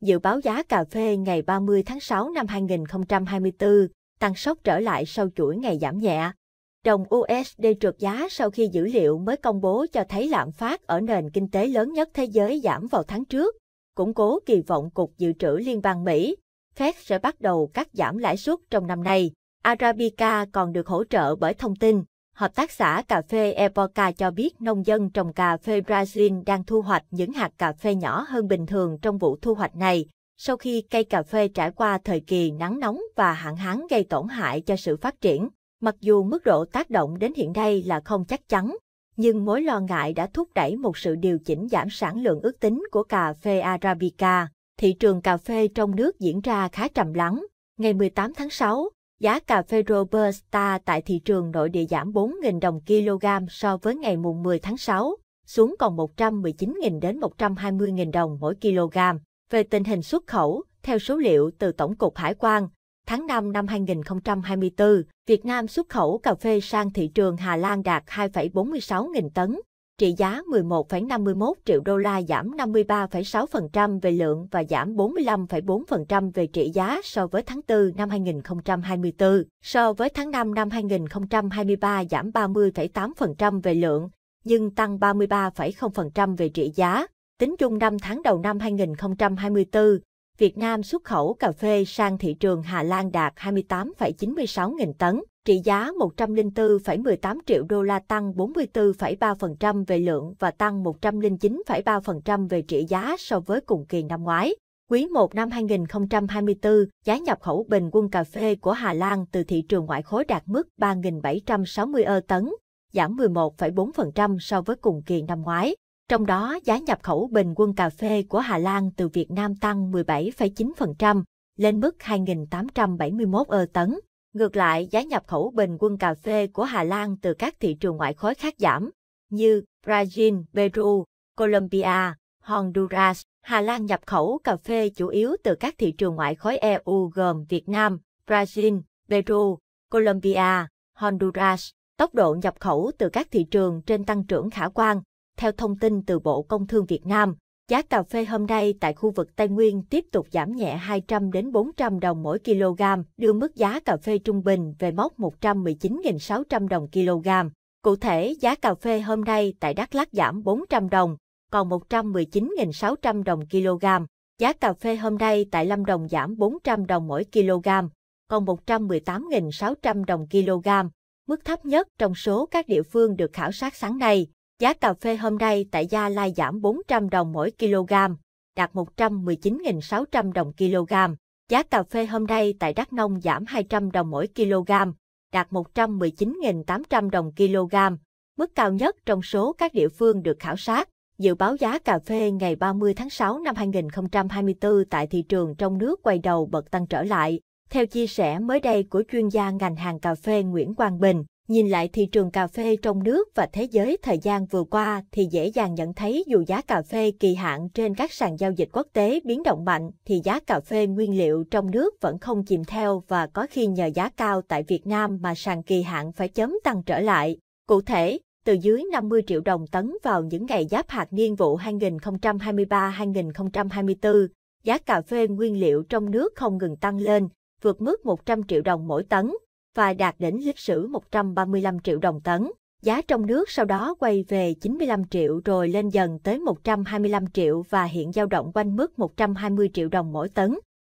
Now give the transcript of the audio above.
Dự báo giá cà phê ngày 30 tháng 6 năm 2024 tăng sốc trở lại sau chuỗi ngày giảm nhẹ. Đồng USD trượt giá sau khi dữ liệu mới công bố cho thấy lạm phát ở nền kinh tế lớn nhất thế giới giảm vào tháng trước, củng cố kỳ vọng Cục Dự trữ Liên bang Mỹ, Fed sẽ bắt đầu cắt giảm lãi suất trong năm nay. Arabica còn được hỗ trợ bởi thông tin Hợp tác xã cà phê Epoca cho biết nông dân trồng cà phê Brazil đang thu hoạch những hạt cà phê nhỏ hơn bình thường trong vụ thu hoạch này, sau khi cây cà phê trải qua thời kỳ nắng nóng và hạn hán gây tổn hại cho sự phát triển. Mặc dù mức độ tác động đến hiện nay là không chắc chắn, nhưng mối lo ngại đã thúc đẩy một sự điều chỉnh giảm sản lượng ước tính của cà phê Arabica. Thị trường cà phê trong nước diễn ra khá trầm lắng. Ngày 18 tháng 6, Giá cà phê Robusta tại thị trường nội địa giảm 4.000 đồng kg so với ngày mùng 10 tháng 6, xuống còn 119.000 đến 120.000 đồng mỗi kg. Về tình hình xuất khẩu, theo số liệu từ Tổng cục Hải quan, tháng 5 năm 2024, Việt Nam xuất khẩu cà phê sang thị trường Hà Lan đạt 2,46 nghìn tấn, trị giá 11,51 triệu đô la giảm 53,6% về lượng và giảm 45,4% về trị giá so với tháng 4 năm 2024. So với tháng 5 năm 2023 giảm 30,8% về lượng, nhưng tăng 33,0% về trị giá. Tính chung 5 tháng đầu năm 2024, Việt Nam xuất khẩu cà phê sang thị trường Hà Lan đạt 28,96 nghìn tấn, trị giá 104,18 triệu đô la tăng 44,3% về lượng và tăng 109,3% về trị giá so với cùng kỳ năm ngoái. Quý 1 năm 2024, giá nhập khẩu bình quân cà phê của Hà Lan từ thị trường ngoại khối đạt mức 3.760 ơ tấn, giảm 11,4% so với cùng kỳ năm ngoái. Trong đó, giá nhập khẩu bình quân cà phê của Hà Lan từ Việt Nam tăng 17,9%, lên mức 2.871 ơ tấn. Ngược lại, giá nhập khẩu bình quân cà phê của Hà Lan từ các thị trường ngoại khối khác giảm, như Brazil, Peru, Colombia, Honduras. Hà Lan nhập khẩu cà phê chủ yếu từ các thị trường ngoại khối EU gồm Việt Nam, Brazil, Peru, Colombia, Honduras. Tốc độ nhập khẩu từ các thị trường trên tăng trưởng khả quan, theo thông tin từ Bộ Công Thương Việt Nam. Giá cà phê hôm nay tại khu vực Tây Nguyên tiếp tục giảm nhẹ 200 đến 400 đồng mỗi kg, đưa mức giá cà phê trung bình về mốc 119.600 đồng kg. Cụ thể, giá cà phê hôm nay tại Đắk Lắk giảm 400 đồng, còn 119.600 đồng kg. Giá cà phê hôm nay tại Lâm Đồng giảm 400 đồng mỗi kg, còn 118.600 đồng kg, mức thấp nhất trong số các địa phương được khảo sát sáng nay. Giá cà phê hôm nay tại Gia Lai giảm 400 đồng mỗi kg, đạt 119.600 đồng kg. Giá cà phê hôm nay tại Đắk Nông giảm 200 đồng mỗi kg, đạt 119.800 đồng kg, mức cao nhất trong số các địa phương được khảo sát. Dự báo giá cà phê ngày 30 tháng 6 năm 2024 tại thị trường trong nước quay đầu bật tăng trở lại. Theo chia sẻ mới đây của chuyên gia ngành hàng cà phê Nguyễn Quang Bình, Nhìn lại thị trường cà phê trong nước và thế giới thời gian vừa qua thì dễ dàng nhận thấy dù giá cà phê kỳ hạn trên các sàn giao dịch quốc tế biến động mạnh thì giá cà phê nguyên liệu trong nước vẫn không chìm theo và có khi nhờ giá cao tại Việt Nam mà sàn kỳ hạn phải chấm tăng trở lại. Cụ thể, từ dưới 50 triệu đồng tấn vào những ngày giáp hạt niên vụ 2023-2024, giá cà phê nguyên liệu trong nước không ngừng tăng lên, vượt mức 100 triệu đồng mỗi tấn và đạt đỉnh lịch sử 135 triệu đồng tấn. Giá trong nước sau đó quay về 95 triệu rồi lên dần tới 125 triệu và hiện dao động quanh mức 120 triệu đồng mỗi tấn.